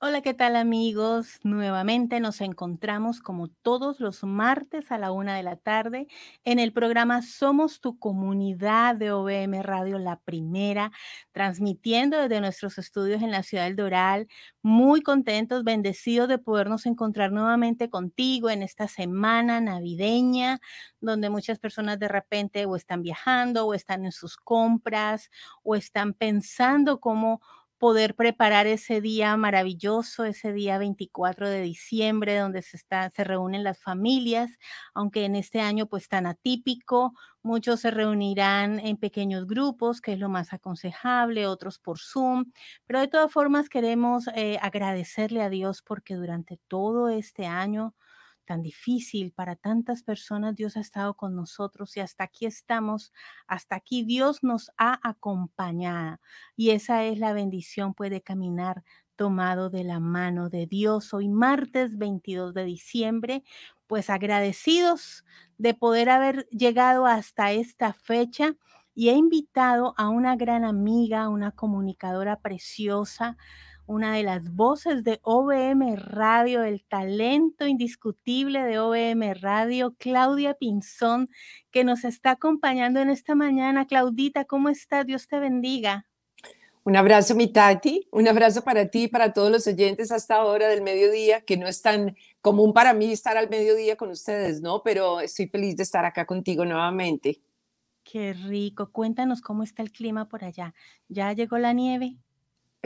Hola, ¿qué tal amigos? Nuevamente nos encontramos como todos los martes a la una de la tarde en el programa Somos tu comunidad de OBM Radio La Primera, transmitiendo desde nuestros estudios en la ciudad del Doral. Muy contentos, bendecidos de podernos encontrar nuevamente contigo en esta semana navideña, donde muchas personas de repente o están viajando o están en sus compras o están pensando cómo poder preparar ese día maravilloso, ese día 24 de diciembre, donde se, se reúnen las familias, aunque en este año pues tan atípico, muchos se reunirán en pequeños grupos, que es lo más aconsejable, otros por Zoom, pero de todas formas queremos eh, agradecerle a Dios porque durante todo este año tan difícil para tantas personas, Dios ha estado con nosotros y hasta aquí estamos, hasta aquí Dios nos ha acompañado. Y esa es la bendición, puede caminar tomado de la mano de Dios. Hoy martes 22 de diciembre, pues agradecidos de poder haber llegado hasta esta fecha y he invitado a una gran amiga, una comunicadora preciosa, una de las voces de OVM Radio, el talento indiscutible de OVM Radio, Claudia Pinzón, que nos está acompañando en esta mañana. Claudita, ¿cómo estás? Dios te bendiga. Un abrazo, mi Tati. Un abrazo para ti y para todos los oyentes hasta ahora del mediodía, que no es tan común para mí estar al mediodía con ustedes, ¿no? Pero estoy feliz de estar acá contigo nuevamente. Qué rico. Cuéntanos cómo está el clima por allá. ¿Ya llegó la nieve?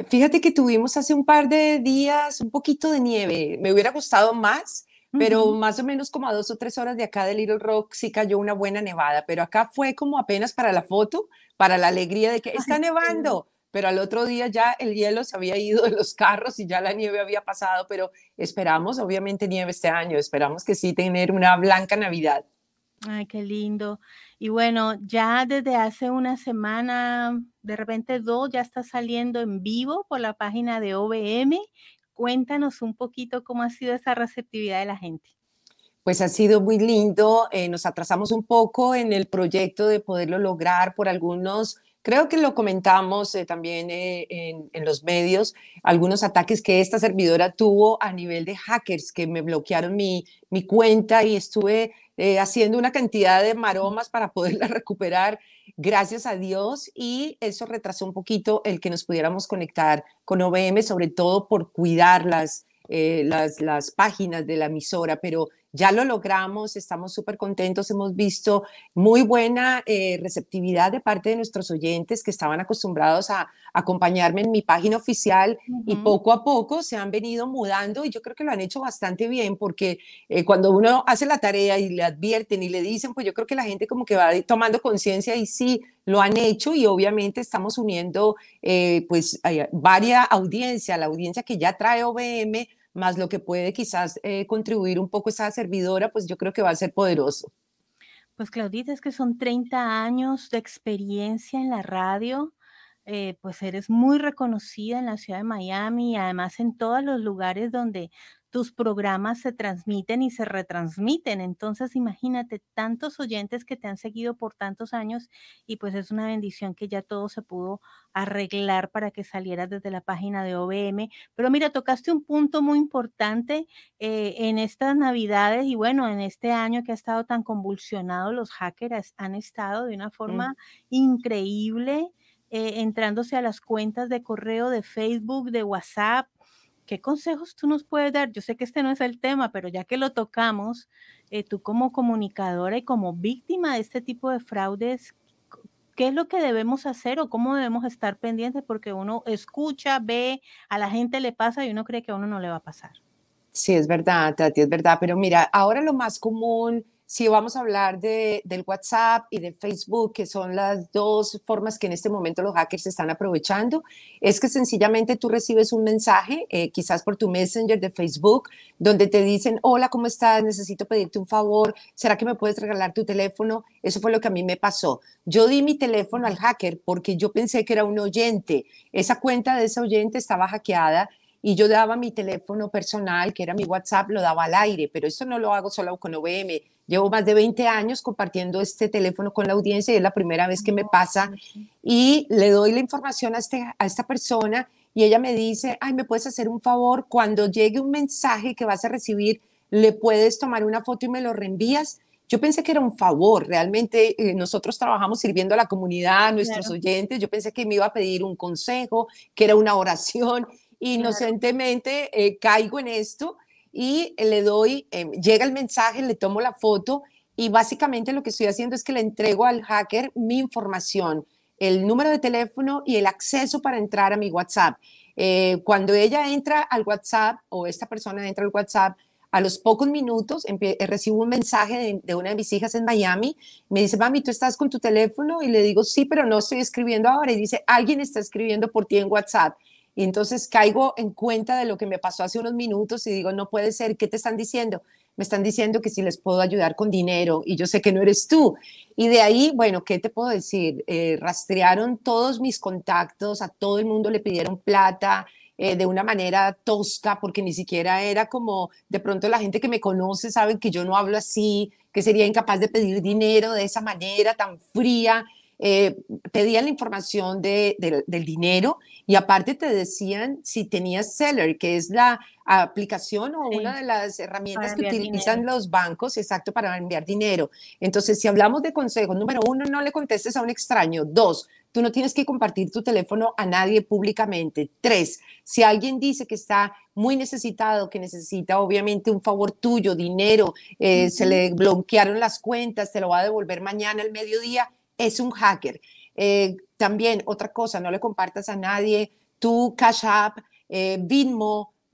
Fíjate que tuvimos hace un par de días un poquito de nieve. Me hubiera gustado más, pero más o menos como a dos o tres horas de acá de Little Rock sí cayó una buena nevada, pero acá fue como apenas para la foto, para la alegría de que está nevando, pero al otro día ya el hielo se había ido de los carros y ya la nieve había pasado, pero esperamos obviamente nieve este año, esperamos que sí tener una blanca Navidad. Ay, qué lindo. Y bueno, ya desde hace una semana, de repente dos, ya está saliendo en vivo por la página de OBM. Cuéntanos un poquito cómo ha sido esa receptividad de la gente. Pues ha sido muy lindo, eh, nos atrasamos un poco en el proyecto de poderlo lograr por algunos Creo que lo comentamos eh, también eh, en, los medios, algunos ataques que esta servidora tuvo a nivel de hackers que me bloquearon mi, mi cuenta y estuve eh, haciendo una cantidad de maromas para poderla recuperar, gracias a Dios, y eso retrasó un poquito el que nos pudiéramos conectar con OBM, sobre todo por cuidar las, las, las páginas de la emisora, pero ya lo logramos, estamos súper contentos, hemos visto muy buena eh, receptividad de parte de nuestros oyentes que estaban acostumbrados a, acompañarme en mi página oficial y poco a poco se han venido mudando y yo creo que lo han hecho bastante bien porque eh, cuando uno hace la tarea y le advierten y le dicen, pues yo creo que la gente como que va tomando conciencia y sí, lo han hecho y obviamente estamos uniendo eh, pues varias audiencias, la audiencia que ya trae OBM más lo que puede quizás eh, contribuir un poco esa servidora, pues yo creo que va a ser poderoso. Pues Claudita, es que son 30 años de experiencia en la radio. Eh, pues eres muy reconocida en la ciudad de Miami y además en todos los lugares donde tus programas se transmiten y se retransmiten. Entonces, imagínate tantos oyentes que te han seguido por tantos años y pues es una bendición que ya todo se pudo arreglar para que salieras desde la página de OBM. Pero mira, tocaste un punto muy importante eh, en estas navidades y bueno, en este año que ha estado tan convulsionado, los hackers han estado de una mm. forma increíble. Eh, entrándose a las cuentas de correo, de Facebook, de WhatsApp, ¿qué consejos tú nos puedes dar? Yo sé que este no es el tema, pero ya que lo tocamos, eh, tú como comunicadora y como víctima de este tipo de fraudes, ¿qué es lo que debemos hacer o cómo debemos estar pendientes? Porque uno escucha, ve, a la gente le pasa y uno cree que a uno no le va a pasar. Sí, es verdad, Tati, es verdad, pero mira, ahora lo más común si vamos a hablar de, del WhatsApp y de Facebook, que son las dos formas que en este momento los hackers están aprovechando, es que sencillamente tú recibes un mensaje, eh, quizás por tu Messenger de Facebook, donde te dicen, hola, ¿cómo estás? Necesito pedirte un favor, ¿será que me puedes regalar tu teléfono? Eso fue lo que a mí me pasó. Yo di mi teléfono al hacker porque yo pensé que era un oyente. Esa cuenta de ese oyente estaba hackeada y yo daba mi teléfono personal, que era mi WhatsApp, lo daba al aire, pero eso no lo hago solo con OBM, Llevo más de 20 años compartiendo este teléfono con la audiencia y es la primera vez que me pasa. Y le doy la información a, este, a esta persona y ella me dice, ay, ¿me puedes hacer un favor? Cuando llegue un mensaje que vas a recibir, ¿le puedes tomar una foto y me lo reenvías? Yo pensé que era un favor, realmente eh, nosotros trabajamos sirviendo a la comunidad, a nuestros oyentes, yo pensé que me iba a pedir un consejo, que era una oración, inocentemente eh, caigo en esto y le doy, em, llega el mensaje, le tomo la foto y básicamente lo que estoy haciendo es que le entrego al hacker mi información, el número de teléfono y el acceso para entrar a mi WhatsApp. Eh, cuando ella entra al WhatsApp o esta persona entra al WhatsApp, a los pocos minutos eh, recibo un mensaje de, de, una de mis hijas en Miami. Me dice, mami, ¿tú estás con tu teléfono? Y le digo, sí, pero no estoy escribiendo ahora. Y dice, alguien está escribiendo por ti en WhatsApp. Y entonces caigo en cuenta de lo que me pasó hace unos minutos y digo, no puede ser, ¿qué te están diciendo? Me están diciendo que si les puedo ayudar con dinero y yo sé que no eres tú. Y de ahí, bueno, ¿qué te puedo decir? Eh, rastrearon todos mis contactos, a todo el mundo le pidieron plata, eh, de una manera tosca, porque ni siquiera era como, de pronto la gente que me conoce sabe que yo no hablo así, que sería incapaz de pedir dinero de esa manera tan fría. Eh, pedían la información del dinero y aparte te decían si tenías Seller, que es la aplicación o una de las herramientas que utilizan los bancos, exacto, para enviar dinero. Entonces, si hablamos de consejos, número uno, no le contestes a un extraño. Dos, tú no tienes que compartir tu teléfono a nadie públicamente. Tres, si alguien dice que está muy necesitado, que necesita obviamente un favor tuyo, dinero, eh, se le bloquearon las cuentas, te lo va a devolver mañana al mediodía, es un hacker. Eh, también otra cosa, no le compartas a nadie tu Cash App, eh,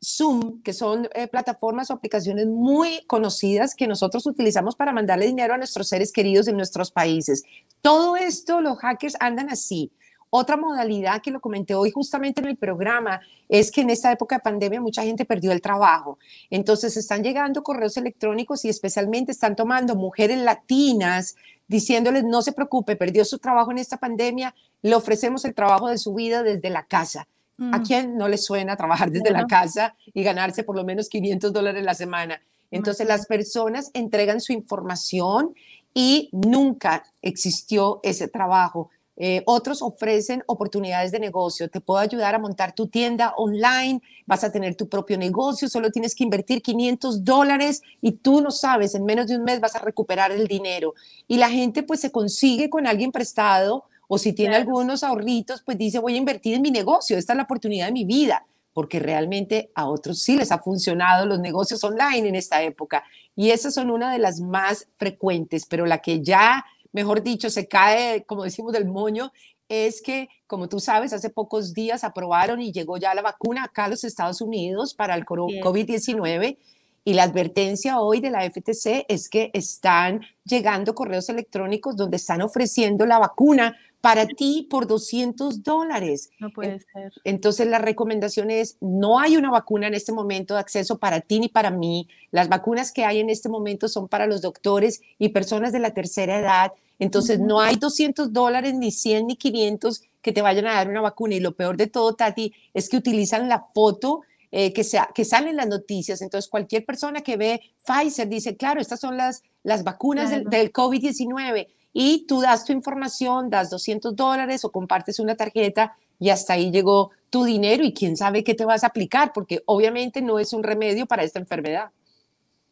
Zoom, que son eh, plataformas o aplicaciones muy conocidas que nosotros utilizamos para mandarle dinero a nuestros seres queridos en nuestros países. Todo esto los hackers andan así. Otra modalidad que lo comenté hoy justamente en el programa es que en esta época de pandemia mucha gente perdió el trabajo. Entonces están llegando correos electrónicos y especialmente están tomando mujeres latinas diciéndoles no se preocupe, perdió su trabajo en esta pandemia, le ofrecemos el trabajo de su vida desde la casa. ¿A mm. quién no le suena trabajar desde la casa y ganarse por lo menos 500 dólares la semana? Entonces las personas entregan su información y nunca existió ese trabajo. Eh, otros ofrecen oportunidades de negocio. Te puedo ayudar a montar tu tienda online, vas a tener tu propio negocio, solo tienes que invertir 500 dólares y tú no sabes, en menos de un mes vas a recuperar el dinero. Y la gente pues se consigue con alguien prestado o si tiene algunos ahorritos, pues dice voy a invertir en mi negocio, esta es la oportunidad de mi vida porque realmente a otros sí les ha funcionado los negocios online en esta época. Y esas son una de las más frecuentes, pero la que ya mejor dicho, se cae, como decimos, del moño, es que, como tú sabes, hace pocos días aprobaron y llegó ya la vacuna acá a los Estados Unidos para el COVID-19. Y la advertencia hoy de la FTC es que están llegando correos electrónicos donde están ofreciendo la vacuna para ti por 200 dólares. No puede ser. Entonces la recomendación es, no hay una vacuna en este momento de acceso para ti ni para mí. Las vacunas que hay en este momento son para los doctores y personas de la tercera edad. Entonces no hay 200 dólares, ni 100, ni 500 que te vayan a dar una vacuna. Y lo peor de todo, Tati, es que utilizan la foto eh, que, sea, que salen las noticias. Entonces, cualquier persona que ve Pfizer dice, claro, estas son las, las vacunas del, del COVID-19 y tú das tu información, das 200 dólares o compartes una tarjeta y hasta ahí llegó tu dinero y quién sabe qué te vas a aplicar, porque obviamente no es un remedio para esta enfermedad.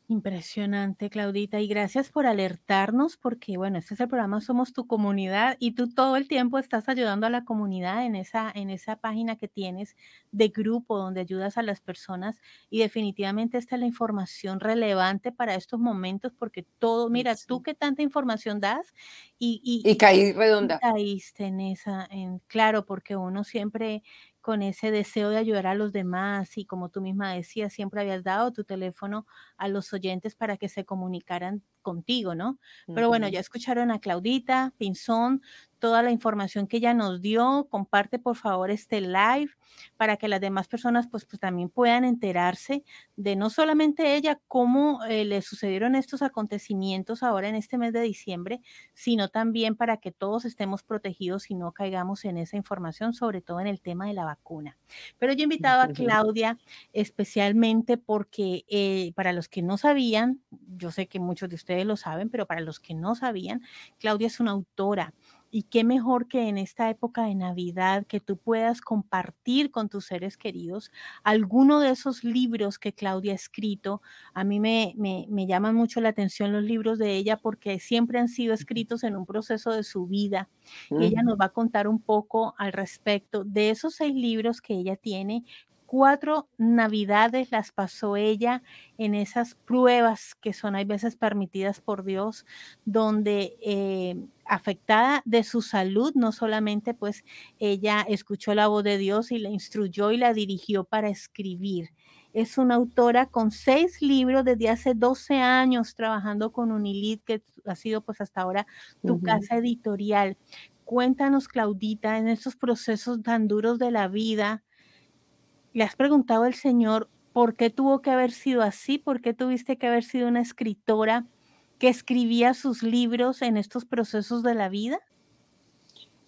Impresionante, Claudita, y gracias por alertarnos porque, bueno, este es el programa Somos tu comunidad y tú todo el tiempo estás ayudando a la comunidad en esa, en esa página que tienes de grupo donde ayudas a las personas y definitivamente esta es la información relevante para estos momentos porque todo, mira, tú qué tanta información das y... caí redonda. Y caíste en esa, en, claro, porque uno siempre con ese deseo de ayudar a los demás y como tú misma decías, siempre habías dado tu teléfono a los oyentes para que se comunicaran contigo, ¿no? Pero bueno, ya escucharon a Claudita, Pinzón, toda la información que ella nos dio. Comparte por favor este live para que las demás personas pues, pues también puedan enterarse de no solamente ella, cómo eh, le sucedieron estos acontecimientos ahora en este mes de diciembre, sino también para que todos estemos protegidos y no caigamos en esa información, sobre todo en el tema de la vacuna. Pero yo he invitado a Claudia especialmente porque eh, para los que no sabían, yo sé que muchos de ustedes lo saben, pero para los que no sabían, Claudia es una autora. Y qué mejor que en esta época de Navidad que tú puedas compartir con tus seres queridos alguno de esos libros que Claudia ha escrito. A mí me, me, llaman mucho la atención los libros de ella porque siempre han sido escritos en un proceso de su vida. Ella nos va a contar un poco al respecto de esos seis libros que ella tiene cuatro navidades las pasó ella en esas pruebas que son hay veces permitidas por Dios, donde eh, afectada de su salud, no solamente pues ella escuchó la voz de Dios y la instruyó y la dirigió para escribir. Es una autora con seis libros desde hace 12 años trabajando con Unilid, que ha sido pues hasta ahora tu casa editorial. Cuéntanos, Claudita, en estos procesos tan duros de la vida, ¿Le has preguntado al Señor por qué tuvo que haber sido así? ¿Por qué tuviste que haber sido una escritora que escribía sus libros en estos procesos de la vida?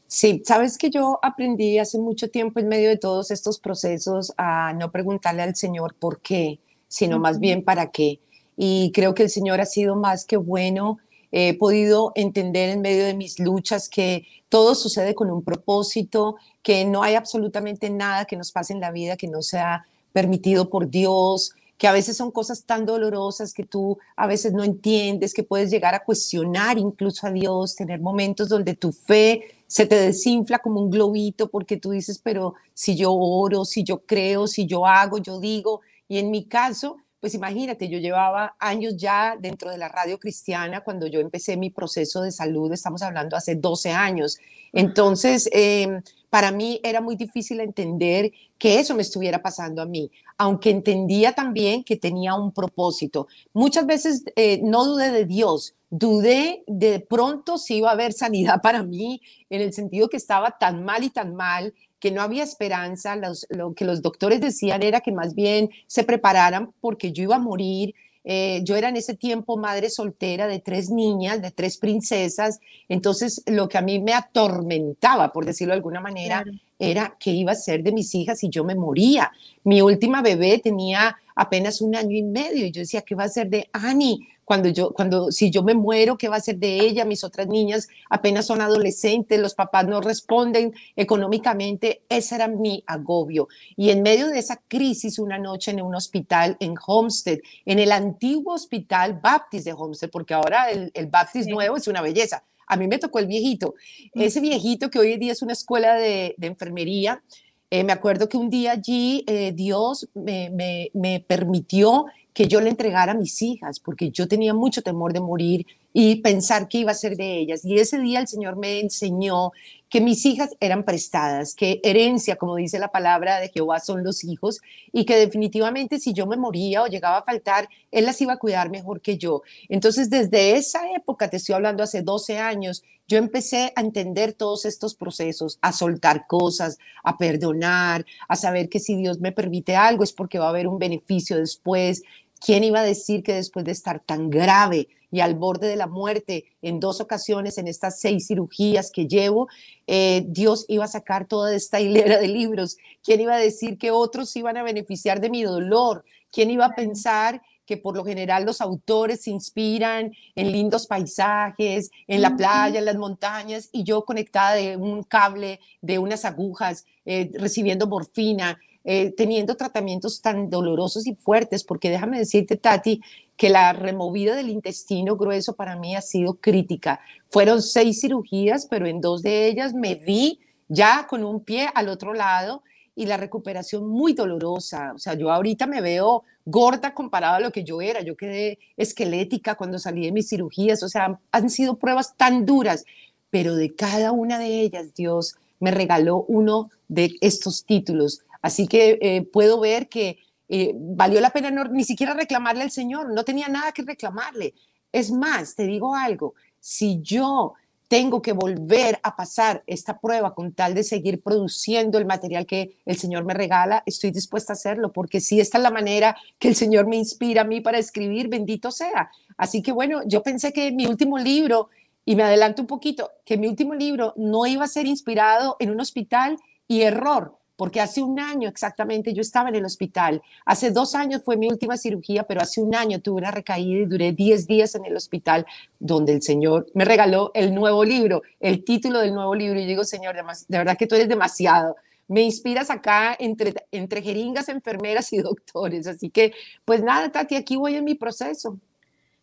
Sí, sabes que yo aprendí hace mucho tiempo en medio de todos estos procesos a no preguntarle al Señor por qué, sino más bien para qué. Y creo que el Señor ha sido más que bueno he podido entender en medio de mis luchas que todo sucede con un propósito, que no hay absolutamente nada que nos pase en la vida que no sea permitido por Dios, que a veces son cosas tan dolorosas que tú a veces no entiendes, que puedes llegar a cuestionar incluso a Dios, tener momentos donde tu fe se te desinfla como un globito porque tú dices, pero si yo oro, si yo creo, si yo hago, yo digo, y en mi caso pues imagínate, yo llevaba años ya dentro de la radio cristiana cuando yo empecé mi proceso de salud, estamos hablando hace 12 años. Entonces, em, para mí era muy difícil entender que eso me estuviera pasando a mí, aunque entendía también que tenía un propósito. Muchas veces eh, no dudé de Dios, dudé de pronto si iba a haber sanidad para mí, en el sentido que estaba tan mal y tan mal que no había esperanza, lo que los doctores decían era que más bien se prepararan porque yo iba a morir. Eh, yo era en ese tiempo madre soltera de tres niñas, de tres princesas, entonces lo que a mí me atormentaba, por decirlo de alguna manera, era qué iba a ser de mis hijas si yo me moría. Mi última bebé tenía apenas un año y medio y yo decía, ¿qué va a ser de Annie? cuando yo, cuando si yo me muero, ¿qué va a ser de ella? Mis otras niñas apenas son adolescentes, los papás no responden económicamente, ese era mi agobio. Y en medio de esa crisis, una noche en un hospital en Homestead, en el antiguo hospital Baptist de Homestead, porque ahora el, el Baptist nuevo es una belleza. A mí me tocó el viejito, mm. ese viejito que hoy en día es una escuela de, de enfermería, eh, me acuerdo que un día allí eh, Dios me, permitió que yo le entregara a mis hijas, porque yo tenía mucho temor de morir y pensar qué iba a ser de ellas. Y ese día el Señor me enseñó que mis hijas eran prestadas, que herencia, como dice la palabra de Jehová, son los hijos y que definitivamente si yo me moría o llegaba a faltar, él las iba a cuidar mejor que yo. Entonces, desde esa época, te estoy hablando hace 12 años, yo empecé a entender todos estos procesos, a soltar cosas, a perdonar, a saber que si Dios me permite algo es porque va a haber un beneficio después. ¿Quién iba a decir que después de estar tan grave y al borde de la muerte en dos ocasiones en estas seis cirugías que llevo, eh, Dios iba a sacar toda esta hilera de libros? ¿Quién iba a decir que otros iban a beneficiar de mi dolor? ¿Quién iba a pensar que por lo general los autores se inspiran en lindos paisajes, en la playa, en las montañas, y yo conectada de un cable, de unas agujas, eh, recibiendo morfina, eh, teniendo tratamientos tan dolorosos y fuertes, porque déjame decirte, Tati, que la removida del intestino grueso para mí ha sido crítica. Fueron seis cirugías, pero en dos de ellas me vi ya con un pie al otro lado y la recuperación muy dolorosa. O sea, yo ahorita me veo gorda comparada a lo que yo era. Yo quedé esquelética cuando salí de mis cirugías. O sea, han sido pruebas tan duras, pero de cada una de ellas, Dios me regaló uno de estos títulos Así que eh, puedo ver que eh, valió la pena ni siquiera reclamarle al Señor, no tenía nada que reclamarle. Es más, te digo algo, si yo tengo que volver a pasar esta prueba con tal de seguir produciendo el material que el Señor me regala, estoy dispuesta a hacerlo, porque si esta es la manera que el Señor me inspira a mí para escribir, bendito sea. Así que bueno, yo pensé que mi último libro, y me adelanto un poquito, que mi último libro no iba a ser inspirado en un hospital y error porque hace un año exactamente yo estaba en el hospital. Hace dos años fue mi última cirugía, pero hace un año tuve una recaída y duré 10 días en el hospital donde el Señor me regaló el nuevo libro, el título del nuevo libro. Y yo digo, Señor, de verdad que tú eres demasiado. Me inspiras acá entre, entre jeringas, enfermeras y doctores. Así que, pues nada, Tati, aquí voy en mi proceso.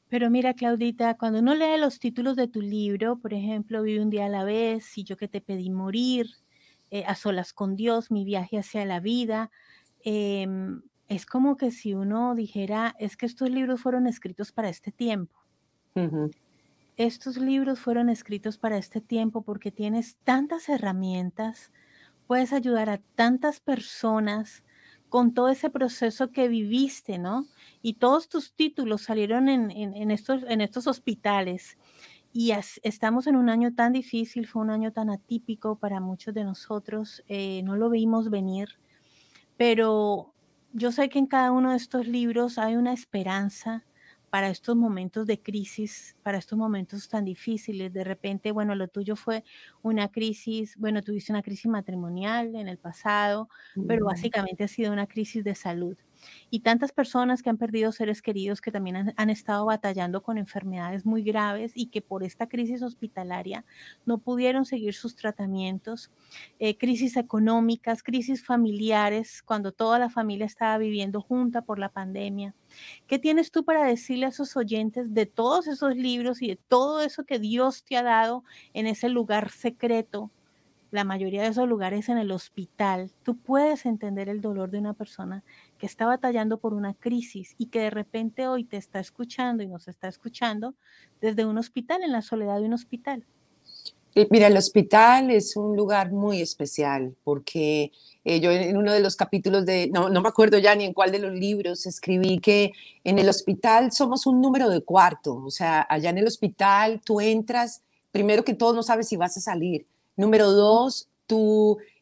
Pero mira, Claudita, cuando uno lee los títulos de tu libro, por ejemplo, Vive un día a la vez, y yo que te pedí morir, eh, a solas con Dios, mi viaje hacia la vida. Em, es como que si uno dijera, es que estos libros fueron escritos para este tiempo. Estos libros fueron escritos para este tiempo porque tienes tantas herramientas, puedes ayudar a tantas personas con todo ese proceso que viviste, ¿no? Y todos tus títulos salieron estos, en estos hospitales y estamos en un año tan difícil, fue un año tan atípico para muchos de nosotros, eh, no lo vimos venir, pero yo sé que en cada uno de estos libros hay una esperanza para estos momentos de crisis, para estos momentos tan difíciles. De repente, bueno, lo tuyo fue una crisis, bueno, tuviste una crisis matrimonial en el pasado, pero básicamente ha sido una crisis de salud y tantas personas que han perdido seres queridos que también han, estado batallando con enfermedades muy graves y que por esta crisis hospitalaria no pudieron seguir sus tratamientos, eh, crisis económicas, crisis familiares, cuando toda la familia estaba viviendo junta por la pandemia. ¿Qué tienes tú para decirle a esos oyentes de todos esos libros y de todo eso que Dios te ha dado en ese lugar secreto la mayoría de esos lugares en el hospital, tú puedes entender el dolor de una persona que está batallando por una crisis y que de repente hoy te está escuchando y nos está escuchando desde un hospital, en la soledad de un hospital. Eh, mira, el hospital es un lugar muy especial porque eh, yo en uno de los capítulos de, no, no me acuerdo ya ni en cuál de los libros, escribí que en el hospital somos un número de cuarto, o sea, allá en el hospital tú entras, primero que todo no sabes si vas a salir, Número dos,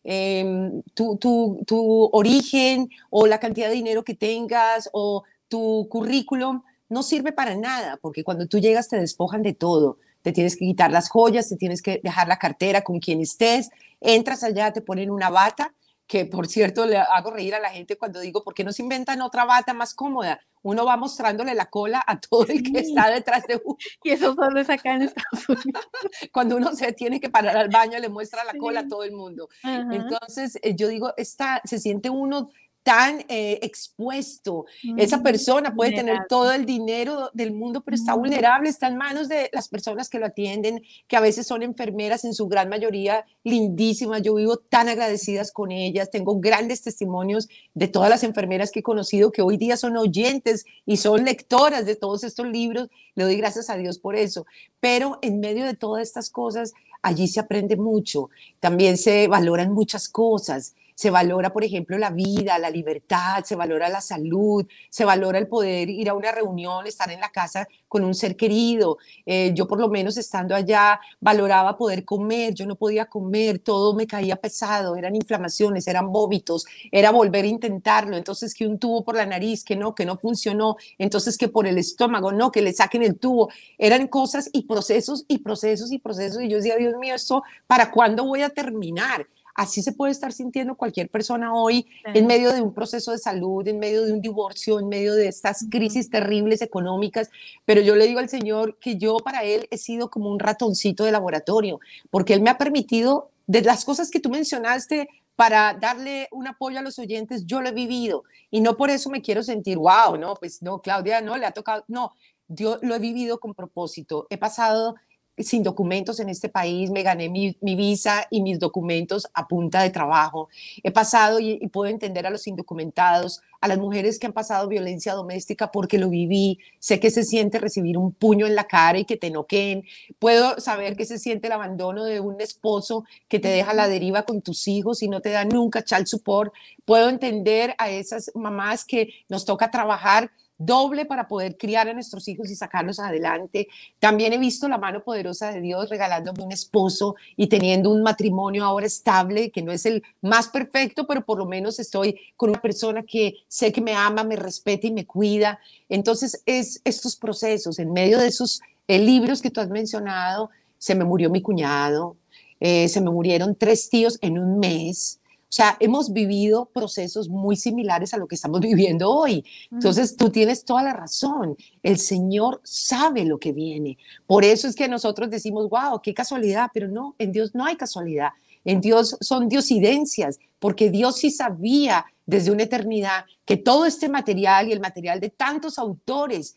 em, tu, tu, tu origen o la cantidad de dinero que tengas o tu currículum no sirve para nada, porque cuando tú llegas te despojan de todo. Te tienes que quitar las joyas, te tienes que dejar la cartera con quien estés, entras allá, te ponen una bata que por cierto le hago reír a la gente cuando digo, ¿por qué no se inventan otra bata más cómoda? Uno va mostrándole la cola a todo el que está detrás de uno. Y eso solo es acá en Estados Unidos. cuando uno se tiene que parar al baño, le muestra la cola a todo el mundo. Entonces eh, yo digo, está, se siente uno tan eh, expuesto. Esa mm, persona puede tener todo el dinero del mundo, pero está vulnerable, está en manos de las personas que lo atienden, que a veces son enfermeras, en su gran mayoría lindísimas. Yo vivo tan agradecidas con ellas. Tengo grandes testimonios de todas las enfermeras que he conocido, que hoy día son oyentes y son lectoras de todos estos libros. Le doy gracias a Dios por eso. Pero en medio de todas estas cosas, allí se aprende mucho. También se valoran muchas cosas se valora, por ejemplo, la vida, la libertad, se valora la salud, se valora el poder ir a una reunión, estar en la casa con un ser querido. Eh, yo por lo menos estando allá valoraba poder comer, yo no podía comer, todo me caía pesado, eran inflamaciones, eran vómitos, era volver a intentarlo, entonces que un tubo por la nariz, que no, que no funcionó, entonces que por el estómago, no, que le saquen el tubo. Eran cosas y procesos y procesos y procesos y yo decía, Dios mío, esto, ¿para cuándo voy a terminar? Así se puede estar sintiendo cualquier persona hoy en medio de un proceso de salud, en medio de un divorcio, en medio de estas crisis terribles económicas. Pero yo le digo al Señor que yo para Él he sido como un ratoncito de laboratorio, porque Él me ha permitido, de las cosas que tú mencionaste, para darle un apoyo a los oyentes, yo lo he vivido y no por eso me quiero sentir, wow, no, pues no, Claudia, no, le ha tocado, no, yo lo he vivido con propósito, he pasado sin documentos en este país, me gané mi, visa y mis documentos a punta de trabajo. He pasado y, puedo entender a los indocumentados, a las mujeres que han pasado violencia doméstica porque lo viví, sé que se siente recibir un puño en la cara y que te noqueen, puedo saber que se siente el abandono de un esposo que te deja a la deriva con tus hijos y no te da nunca chal support, puedo entender a esas mamás que nos toca trabajar doble para poder criar a nuestros hijos y sacarlos adelante. También he visto la mano poderosa de Dios regalándome un esposo y teniendo un matrimonio ahora estable, que no es el más perfecto, pero por lo menos estoy con una persona que sé que me ama, me respeta y me cuida. Entonces, es estos procesos, en medio de esos eh, libros que tú has mencionado, se me murió mi cuñado, eh, se me murieron tres tíos en un mes. O sea, hemos vivido procesos muy similares a lo que estamos viviendo hoy. Entonces, tú tienes toda la razón. El Señor sabe lo que viene. Por eso es que nosotros decimos, wow, qué casualidad, pero no, en Dios no hay casualidad. En Dios son diosidencias, porque Dios sí sabía desde una eternidad que todo este material y el material de tantos autores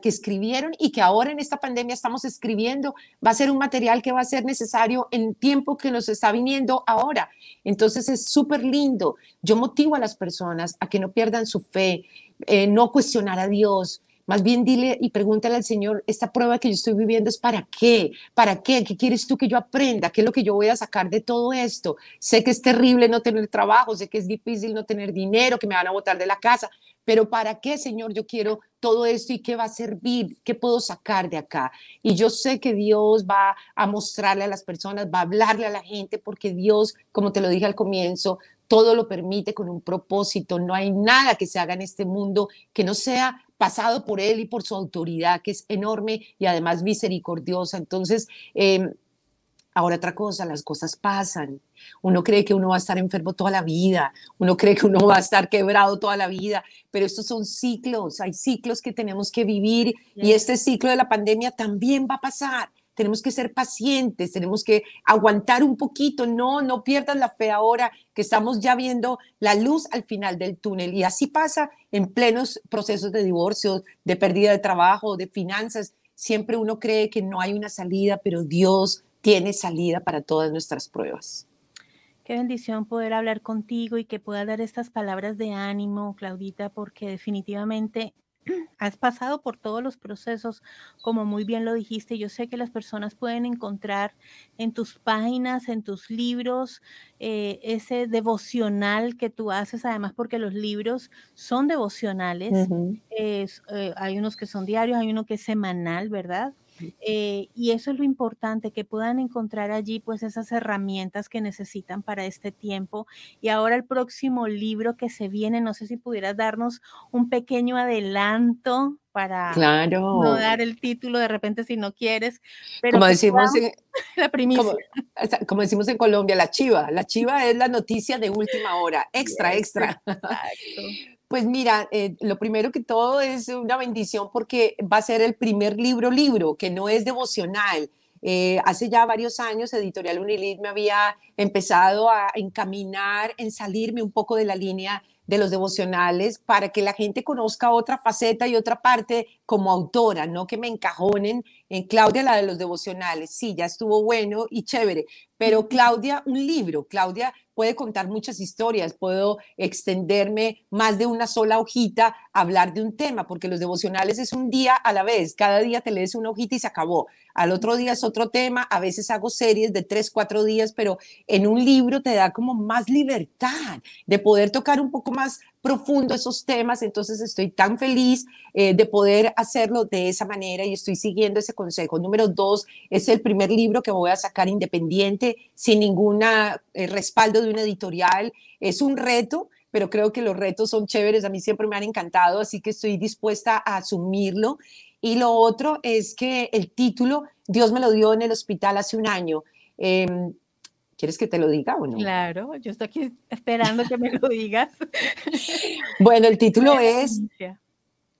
que, escribieron y que ahora en esta pandemia estamos escribiendo, va a ser un material que va a ser necesario en tiempo que nos está viniendo ahora. Entonces es súper lindo. Yo motivo a las personas a que no pierdan su fe, eh, no cuestionar a Dios, más bien dile y pregúntale al Señor, esta prueba que yo estoy viviendo es para qué, para qué, qué quieres tú que yo aprenda, qué es lo que yo voy a sacar de todo esto. Sé que es terrible no tener trabajo, sé que es difícil no tener dinero, que me van a botar de la casa, pero ¿para qué, Señor, yo quiero todo esto y qué va a servir? ¿Qué puedo sacar de acá? Y yo sé que Dios va a mostrarle a las personas, va a hablarle a la gente, porque Dios, como te lo dije al comienzo, todo lo permite con un propósito. No hay nada que se haga en este mundo que no sea pasado por Él y por su autoridad, que es enorme y además misericordiosa. Entonces, em, Ahora otra cosa, las cosas pasan. Uno cree que uno va a estar enfermo toda la vida, uno cree que uno va a estar quebrado toda la vida, pero estos son ciclos, hay ciclos que tenemos que vivir y este ciclo de la pandemia también va a pasar tenemos que ser pacientes, tenemos que aguantar un poquito, no, no pierdas la fe ahora que estamos ya viendo la luz al final del túnel. Y así pasa en plenos procesos de divorcio, de pérdida de trabajo, de finanzas. Siempre uno cree que no hay una salida, pero Dios tiene salida para todas nuestras pruebas. Qué bendición poder hablar contigo y que pueda dar estas palabras de ánimo, Claudita, porque definitivamente Has pasado por todos los procesos, como muy bien lo dijiste. Yo sé que las personas pueden encontrar en tus páginas, en tus libros, eh, ese devocional que tú haces, además porque los libros son devocionales. Eh, hay unos que son diarios, hay uno que es semanal, ¿verdad? Eh, y eso es lo importante, que puedan encontrar allí pues esas herramientas que necesitan para este tiempo. Y ahora el próximo libro que se viene, no sé si pudieras darnos un pequeño adelanto para claro. no dar el título de repente si no quieres. Pero como decimos, en, decimos en Colombia, la chiva. La chiva es la noticia de última hora, extra, extra. Exacto. Pues mira, eh, lo primero que todo es una bendición porque va a ser el primer libro libro, que no es devocional. Eh, hace ya varios años Editorial Unilid me había empezado a encaminar en salirme un poco de la línea de los devocionales para que la gente conozca otra faceta y otra parte como autora, no que me encajonen en Claudia la de los devocionales. Sí, ya estuvo bueno y chévere, pero Claudia un libro, Claudia puede contar muchas historias, puedo extenderme más de una sola hojita, hablar de un tema, porque los devocionales es un día a la vez, cada día te lees una hojita y se acabó, al otro día es otro tema, a veces hago series de tres, cuatro días, pero en un libro te da como más libertad de poder tocar un poco más profundo esos temas, entonces estoy tan feliz eh, de poder hacerlo de esa manera y estoy siguiendo ese consejo. Número dos, es el primer libro que voy a sacar independiente, sin ninguna eh, respaldo de una editorial. Es un reto, pero creo que los retos son chéveres, a mí siempre me han encantado, así que estoy dispuesta a asumirlo. Y lo otro es que el título, Dios me lo dio en el hospital hace un año. Em, ¿Quieres que te lo diga o no? Claro, yo estoy aquí esperando que me lo digas. bueno, el título es...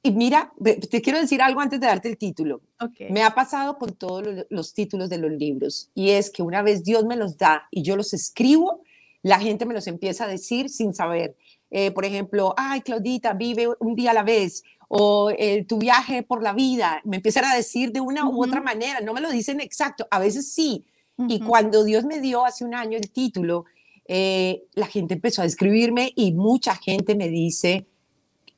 Y mira, te quiero decir algo antes de darte el título. Me ha pasado con todos los, títulos de los libros y es que una vez Dios me los da y yo los escribo, la gente me los empieza a decir sin saber. Eh, por ejemplo, ay, Claudita, vive un día a la vez, o eh, tu viaje por la vida, me empiezan a decir de una u otra manera, no me lo dicen exacto, a veces sí, y cuando Dios me dio hace un año el título, eh, la gente empezó a escribirme y mucha gente me dice,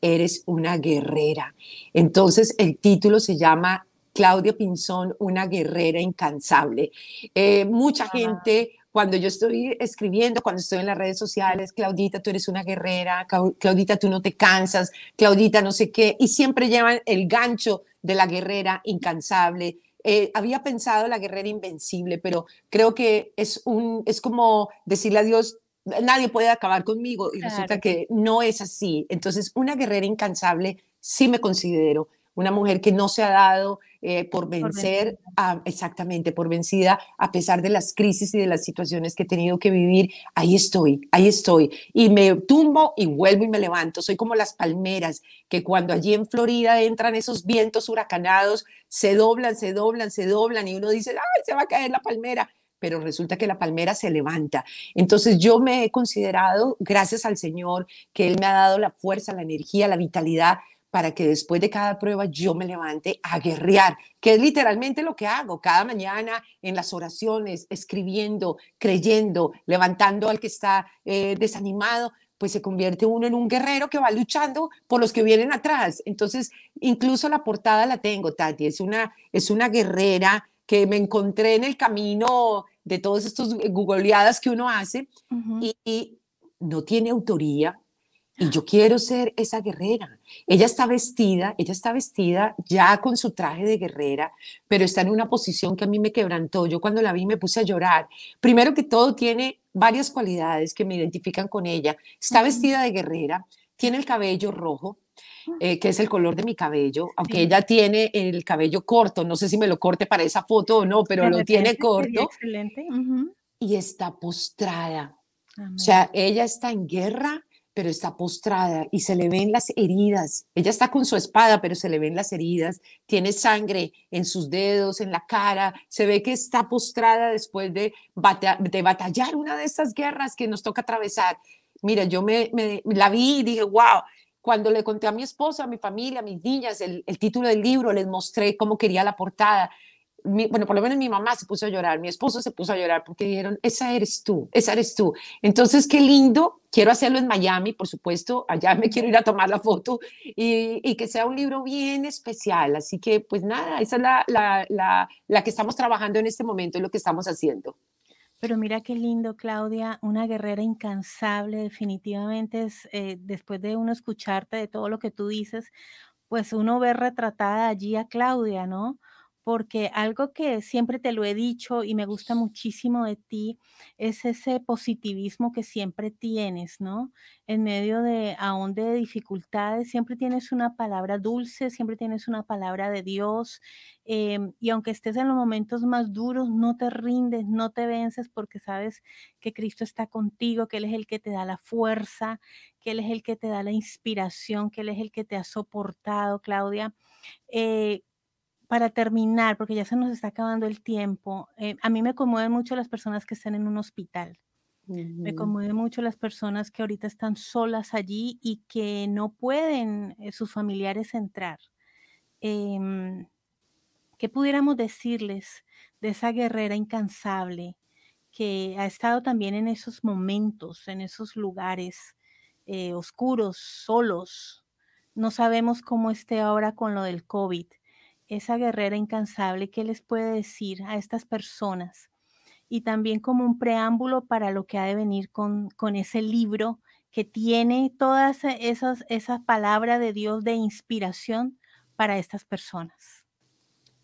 eres una guerrera. Entonces el título se llama Claudia Pinzón, una guerrera incansable. Eh, mucha gente cuando yo estoy escribiendo, cuando estoy en las redes sociales, Claudita, tú eres una guerrera, Claudita, tú no te cansas, Claudita, no sé qué, y siempre llevan el gancho de la guerrera incansable, eh, había pensado la guerrera invencible, pero creo que es, un, es como decirle a Dios, nadie puede acabar conmigo y resulta que no es así. Entonces, una guerrera incansable sí me considero una mujer que no se ha dado eh, por vencer, exactamente, por vencida, a pesar de las crisis y de las situaciones que he tenido que vivir, ahí estoy, ahí estoy. Y me tumbo y vuelvo y me levanto. Soy como las palmeras, que cuando allí en Florida entran esos vientos huracanados, se doblan, se doblan, se doblan y uno dice, ay, se va a caer la palmera pero resulta que la palmera se levanta. Entonces yo me he considerado, gracias al Señor, que Él me ha dado la fuerza, la energía, la vitalidad para que después de cada prueba yo me levante a guerrear, que es literalmente lo que hago cada mañana en las oraciones, escribiendo, creyendo, levantando al que está eh, desanimado, pues se convierte uno en un guerrero que va luchando por los que vienen atrás. Entonces, incluso la portada la tengo, Tati, es una, es una guerrera que me encontré en el camino de todos estos googleadas que uno hace y no tiene autoría, y yo quiero ser esa guerrera. Ella está vestida, ella está vestida ya con su traje de guerrera, pero está en una posición que a mí me quebrantó. Yo cuando la vi me puse a llorar. Primero que todo, tiene varias cualidades que me identifican con ella. Está vestida de guerrera, tiene el cabello rojo, ah. eh, que es el color de mi cabello, aunque ella tiene el cabello corto, no sé si me lo corte para esa foto o no, pero lo tiene corto. Excelente. Y está postrada. O sea, ella está en guerra pero está postrada y se le ven las heridas. Ella está con su espada, pero se le ven las heridas. Tiene sangre en sus dedos, en la cara. Se ve que está postrada después de, batallar una de estas guerras que nos toca atravesar. Mira, yo me, la vi y dije, wow. Cuando le conté a mi esposa, a mi familia, a mis niñas el, el título del libro, les mostré cómo quería la portada bueno, por lo menos mi mamá se puso a llorar, mi esposo se puso a llorar porque dijeron, esa eres tú, esa eres tú. Entonces, qué lindo, quiero hacerlo en Miami, por supuesto, allá me quiero ir a tomar la foto y, que sea un libro bien especial. Así que, pues nada, esa es la, la, la, la que estamos trabajando en este momento, y lo que estamos haciendo. Pero mira qué lindo, Claudia, una guerrera incansable, definitivamente, es, eh, después de uno escucharte de todo lo que tú dices, pues uno ve retratada allí a Claudia, ¿no? porque algo que siempre te lo he dicho y me gusta muchísimo de ti es ese positivismo que siempre tienes, ¿no? En medio de aún de dificultades, siempre tienes una palabra dulce, siempre tienes una palabra de Dios, em, y aunque estés en los momentos más duros, no te rindes, no te vences, porque sabes que Cristo está contigo, que Él es el que te da la fuerza, que Él es el que te da la inspiración, que Él es el que te ha soportado, Claudia. Eh, para terminar, porque ya se nos está acabando el tiempo, eh, a mí me conmueven mucho las personas que están en un hospital. Me conmueven mucho las personas que ahorita están solas allí y que no pueden eh, sus familiares entrar. Em, ¿Qué pudiéramos decirles de esa guerrera incansable que ha estado también en esos momentos, en esos lugares eh, oscuros, solos? No sabemos cómo esté ahora con lo del COVID esa guerrera incansable, ¿qué les puede decir a estas personas? Y también como un preámbulo para lo que ha de venir con, con ese libro que tiene todas esas, esas palabras de Dios de inspiración para estas personas.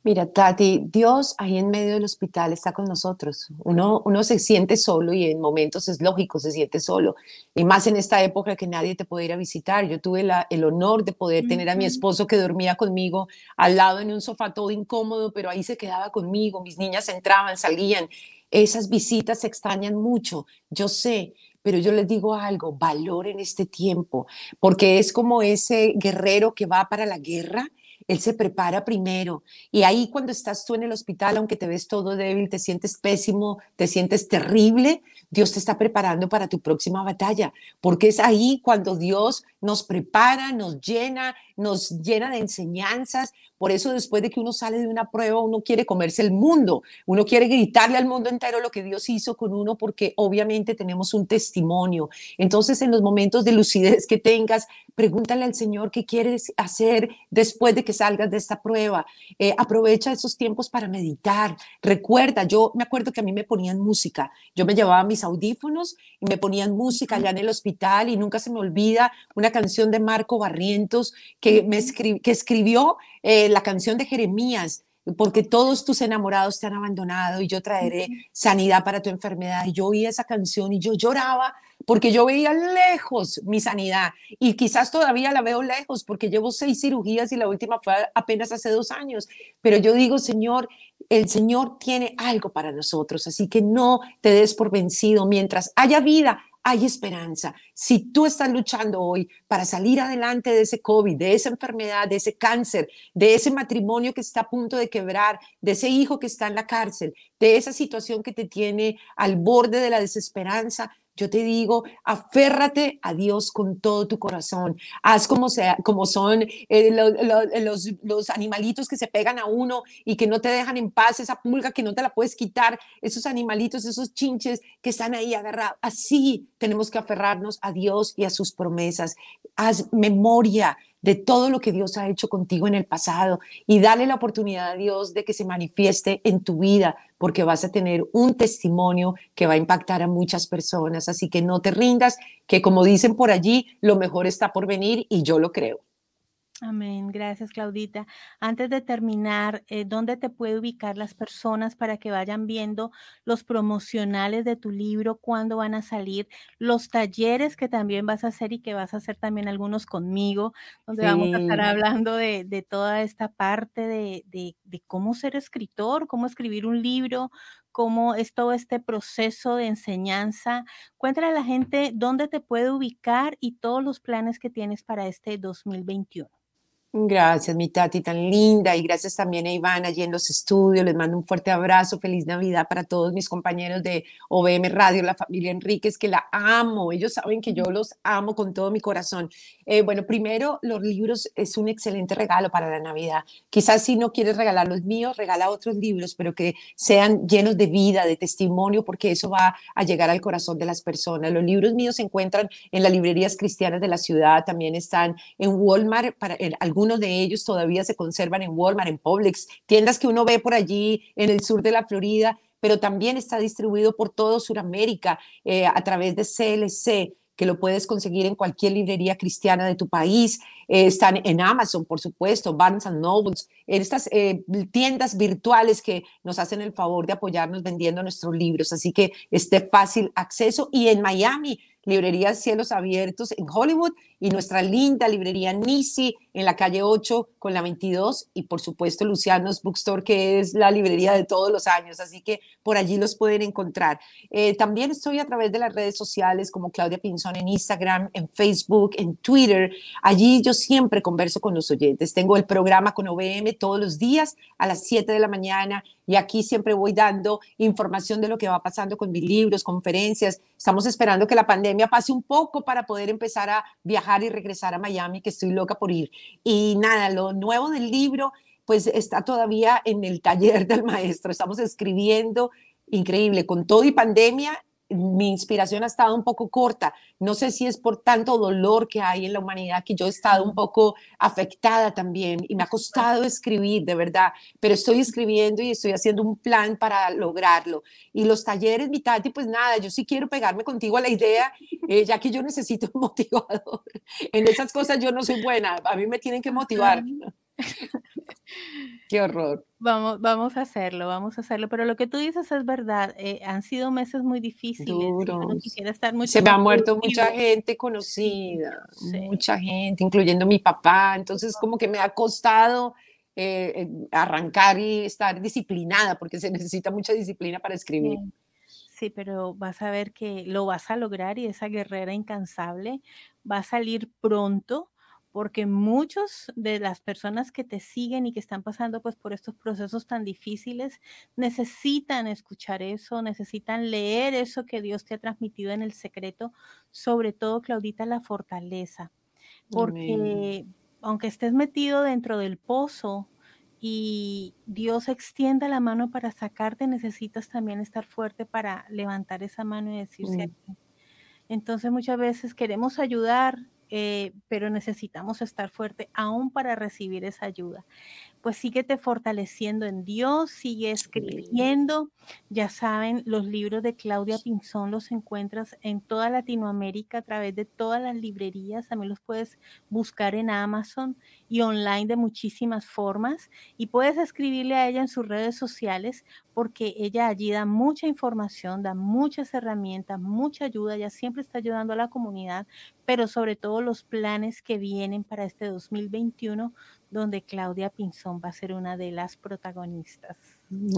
Mira, Tati, Dios ahí en medio del hospital está con nosotros. Uno, uno se siente solo y en momentos es lógico, se siente solo. Y más en esta época que nadie te puede ir a visitar. Yo tuve el honor de poder tener a mi esposo que dormía conmigo al lado en un sofá todo incómodo, pero ahí se quedaba conmigo. Mis niñas entraban, salían. Esas visitas se extrañan mucho, yo sé, pero yo les digo algo, valor en este tiempo, porque es como ese guerrero que va para la guerra él se prepara primero. Y ahí cuando estás tú en el hospital, aunque te ves todo débil, te sientes pésimo, te sientes terrible, Dios te está preparando para tu próxima batalla, porque es ahí cuando Dios nos prepara, nos llena, nos llena de enseñanzas, por eso después de que uno sale de una prueba, uno quiere comerse el mundo, uno quiere gritarle al mundo entero lo que Dios hizo con uno porque obviamente tenemos un testimonio. Entonces en los momentos de lucidez que tengas, pregúntale al Señor qué quieres hacer después de que salgas de esta prueba. Eh, aprovecha esos tiempos para meditar. Recuerda, yo me acuerdo que a mí me ponían música. Yo me llevaba mis audífonos y me ponían música allá en el hospital y nunca se me olvida una canción de Marco Barrientos que, me que escribió eh, la canción de Jeremías, porque todos tus enamorados te han abandonado y yo traeré sanidad para tu enfermedad. Y yo oía esa canción y yo lloraba porque yo veía lejos mi sanidad y quizás todavía la veo lejos porque llevo seis cirugías y la última fue apenas hace dos años. Pero yo digo, Señor, el Señor tiene algo para nosotros, así que no te des por vencido. Mientras haya vida, hay esperanza. Si tú estás luchando hoy para salir adelante de ese COVID, de esa enfermedad, de ese cáncer, de ese matrimonio que está a punto de quebrar, de ese hijo que está en la cárcel, de esa situación que te tiene al borde de la desesperanza, yo te digo, aférrate a Dios con todo tu corazón. Haz como, sea, como son eh, los, los, animalitos que se pegan a uno y que no te dejan en paz, esa pulga que no te la puedes quitar, esos animalitos, esos chinches que están ahí agarrados. Así tenemos que aferrarnos a Dios y a sus promesas. Haz memoria de todo lo que Dios ha hecho contigo en el pasado y dale la oportunidad a Dios de que se manifieste en tu vida, porque vas a tener un testimonio que va a impactar a muchas personas. Así que no te rindas, que como dicen por allí, lo mejor está por venir y yo lo creo. Amén. Gracias, Claudita. Antes de terminar, eh, ¿dónde te puede ubicar las personas para que vayan viendo los promocionales de tu libro, cuándo van a salir, los talleres que también vas a hacer y que vas a hacer también algunos conmigo, donde vamos a estar hablando de, toda esta parte de, de cómo ser escritor, cómo escribir un libro, cómo es todo este proceso de enseñanza. Cuéntale a la gente dónde te puede ubicar y todos los planes que tienes para este 2021. Gracias, mi Tati, tan linda. Y gracias también a Iván allí en los estudios. Les mando un fuerte abrazo. Feliz Navidad para todos mis compañeros de OBM Radio, la familia Enríquez, que la amo. Ellos saben que yo los amo con todo mi corazón. Eh, bueno, primero, los libros es un excelente regalo para la Navidad. Quizás si no quieres regalar los míos, regala otros libros, pero que sean llenos de vida, de testimonio, porque eso va a llegar al corazón de las personas. Los libros míos se encuentran en las librerías cristianas de la ciudad, también están en Walmart para algunos de ellos todavía se conservan en Walmart, en Publix, tiendas que uno ve por allí en el sur de la Florida, pero también está distribuido por todo Sudamérica eh, a través de CLC que lo puedes conseguir en cualquier librería cristiana de tu país. Eh, están en Amazon, por supuesto, Barnes Nobles, estas eh, tiendas virtuales que nos hacen el favor de apoyarnos vendiendo nuestros libros. Así que este fácil acceso. Y en Miami, librería Cielos Abiertos en Hollywood y nuestra linda librería Nisi en la calle 8 con la 22 y por supuesto Luciano's Bookstore, que es la librería de todos los años, así que por allí los pueden encontrar. Eh, también estoy a través de las redes sociales como Claudia Pinzón en Instagram, en Facebook, en Twitter. Allí yo siempre converso con los oyentes. Tengo el programa con OBM todos los días a las 7 de la mañana y aquí siempre voy dando información de lo que va pasando con mis libros, conferencias. Estamos esperando que la pandemia pase un poco para poder empezar a viajar y regresar a Miami, que estoy loca por ir. Y nada, lo nuevo del libro, pues está todavía en el taller del maestro. Estamos escribiendo, increíble, con todo y pandemia mi inspiración ha estado un poco corta. No sé si es por tanto dolor que hay en la humanidad que yo he estado un poco afectada también y me ha costado escribir, de verdad, pero estoy escribiendo y estoy haciendo un plan para lograrlo. Y los talleres, mi Tati, pues nada, yo sí quiero pegarme contigo a la idea, eh, ya que yo necesito un motivador. En esas cosas yo no soy buena, a mí me tienen que motivar. Qué horror. Vamos, vamos a hacerlo, vamos a hacerlo. Pero lo que tú dices es verdad. Eh, han sido meses muy difíciles. estar Se me ha muerto mucha gente conocida, mucha gente, incluyendo mi papá. Entonces, como que me ha costado eh, eh, arrancar y estar disciplinada, porque se necesita mucha disciplina para escribir. Sí, pero vas a ver que lo vas a lograr y esa guerrera incansable va a salir pronto porque muchos de las personas que te siguen y que están pasando pues por estos procesos tan difíciles necesitan escuchar eso, necesitan leer eso que Dios te ha transmitido en el secreto, sobre todo Claudita la fortaleza, porque aunque estés metido dentro del pozo y Dios extienda la mano para sacarte, necesitas también estar fuerte para levantar esa mano y decir, sí. Entonces muchas veces queremos ayudar, eh, pero necesitamos estar fuerte aún para recibir esa ayuda pues síguete fortaleciendo en Dios, sigue escribiendo. Ya saben, los libros de Claudia Pinzón los encuentras en toda Latinoamérica a través de todas las librerías. También los puedes buscar en Amazon y online de muchísimas formas. Y puedes escribirle a ella en sus redes sociales porque ella allí da mucha información, da muchas herramientas, mucha ayuda. Ella siempre está ayudando a la comunidad, pero sobre todo los planes que vienen para este 2021 donde Claudia Pinzón va a ser una de las protagonistas.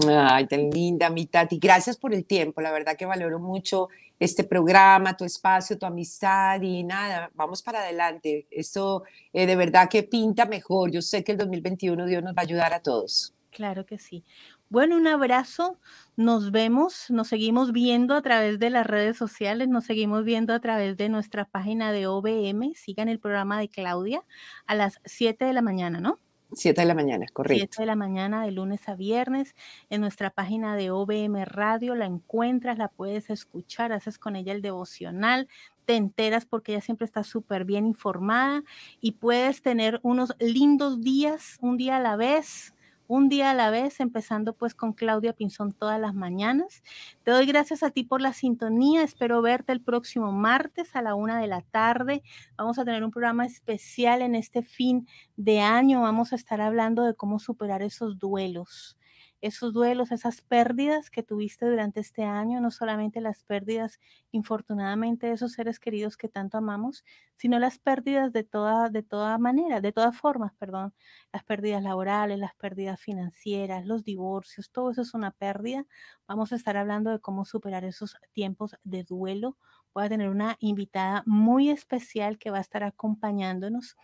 Ay, tan linda, mi Tati. Gracias por el tiempo. La verdad que valoro mucho este programa, tu espacio, tu amistad y nada, vamos para adelante. Esto eh, de verdad que pinta mejor. Yo sé que el 2021 Dios nos va a ayudar a todos. Claro que sí. Bueno, un abrazo. Nos vemos, nos seguimos viendo a través de las redes sociales, nos seguimos viendo a través de nuestra página de OBM. Sigan el programa de Claudia a las 7 de la mañana, ¿no? 7 de la mañana, correcto. 7 de la mañana de lunes a viernes en nuestra página de OBM Radio. La encuentras, la puedes escuchar, haces con ella el devocional, te enteras porque ella siempre está súper bien informada y puedes tener unos lindos días, un día a la vez, un día a la vez, empezando pues con Claudia Pinzón todas las mañanas. Te doy gracias a ti por la sintonía, espero verte el próximo martes a la una de la tarde. Vamos a tener un programa especial en este fin de año, vamos a estar hablando de cómo superar esos duelos esos duelos, esas pérdidas que tuviste durante este año, no solamente las pérdidas, infortunadamente, de esos seres queridos que tanto amamos, sino las pérdidas de toda, de toda manera, de todas formas, perdón, las pérdidas laborales, las pérdidas financieras, los divorcios, todo eso es una pérdida. Vamos a estar hablando de cómo superar esos tiempos de duelo voy a tener una invitada muy especial que va a estar acompañándonos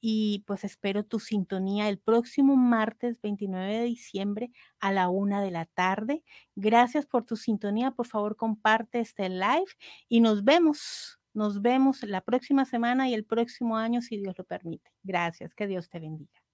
y pues espero tu sintonía el próximo martes 29 de diciembre a la una de la tarde. Gracias por tu sintonía, por favor comparte este live y nos vemos. Nos vemos la próxima semana y el próximo año, si Dios lo permite. Gracias, que Dios te bendiga.